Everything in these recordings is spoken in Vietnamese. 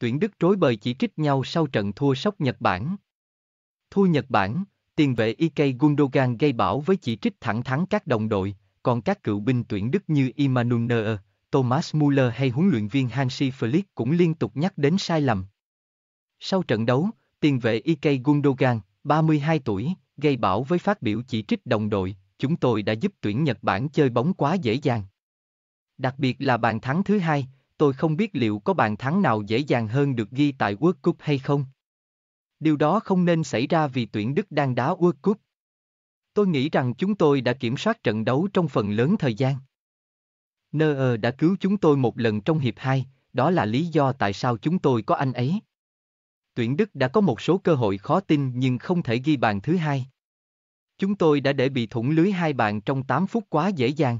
tuyển Đức rối bời chỉ trích nhau sau trận thua sốc Nhật Bản. Thua Nhật Bản, tiền vệ Ik Gundogan gây bảo với chỉ trích thẳng thắn các đồng đội, còn các cựu binh tuyển Đức như Immanuel Neuer, Thomas Müller hay huấn luyện viên Hansi Flick cũng liên tục nhắc đến sai lầm. Sau trận đấu, tiền vệ Ik Gundogan, 32 tuổi, gây bảo với phát biểu chỉ trích đồng đội, chúng tôi đã giúp tuyển Nhật Bản chơi bóng quá dễ dàng. Đặc biệt là bàn thắng thứ hai, tôi không biết liệu có bàn thắng nào dễ dàng hơn được ghi tại World Cup hay không. Điều đó không nên xảy ra vì tuyển Đức đang đá World Cup. Tôi nghĩ rằng chúng tôi đã kiểm soát trận đấu trong phần lớn thời gian. Neuer đã cứu chúng tôi một lần trong hiệp 2, đó là lý do tại sao chúng tôi có anh ấy. Tuyển Đức đã có một số cơ hội khó tin nhưng không thể ghi bàn thứ hai. Chúng tôi đã để bị thủng lưới hai bàn trong 8 phút quá dễ dàng.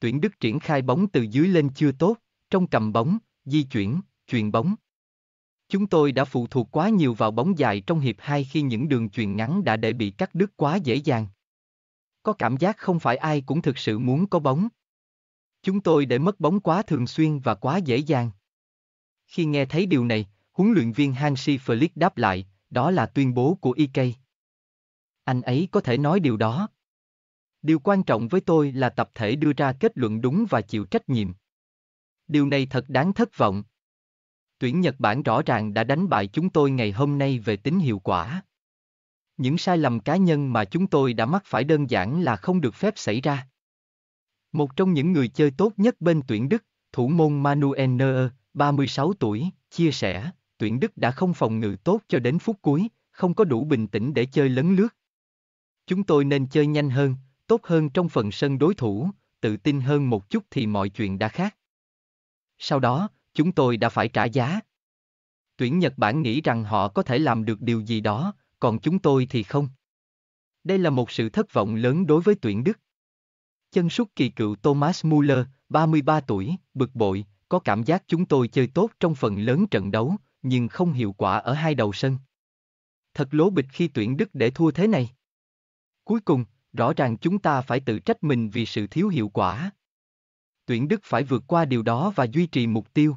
Tuyển Đức triển khai bóng từ dưới lên chưa tốt trong cầm bóng, di chuyển, truyền bóng. Chúng tôi đã phụ thuộc quá nhiều vào bóng dài trong hiệp 2 khi những đường truyền ngắn đã để bị cắt đứt quá dễ dàng. Có cảm giác không phải ai cũng thực sự muốn có bóng. Chúng tôi để mất bóng quá thường xuyên và quá dễ dàng. Khi nghe thấy điều này, huấn luyện viên Hansi Flick đáp lại, đó là tuyên bố của IK. E Anh ấy có thể nói điều đó. Điều quan trọng với tôi là tập thể đưa ra kết luận đúng và chịu trách nhiệm. Điều này thật đáng thất vọng. Tuyển Nhật Bản rõ ràng đã đánh bại chúng tôi ngày hôm nay về tính hiệu quả. Những sai lầm cá nhân mà chúng tôi đã mắc phải đơn giản là không được phép xảy ra. Một trong những người chơi tốt nhất bên tuyển Đức, thủ môn Manuel Neuer, 36 tuổi, chia sẻ, tuyển Đức đã không phòng ngự tốt cho đến phút cuối, không có đủ bình tĩnh để chơi lấn lướt. Chúng tôi nên chơi nhanh hơn, tốt hơn trong phần sân đối thủ, tự tin hơn một chút thì mọi chuyện đã khác. Sau đó, chúng tôi đã phải trả giá. Tuyển Nhật Bản nghĩ rằng họ có thể làm được điều gì đó, còn chúng tôi thì không. Đây là một sự thất vọng lớn đối với tuyển Đức. Chân sút kỳ cựu Thomas Muller, 33 tuổi, bực bội, có cảm giác chúng tôi chơi tốt trong phần lớn trận đấu, nhưng không hiệu quả ở hai đầu sân. Thật lố bịch khi tuyển Đức để thua thế này. Cuối cùng, rõ ràng chúng ta phải tự trách mình vì sự thiếu hiệu quả tuyển Đức phải vượt qua điều đó và duy trì mục tiêu.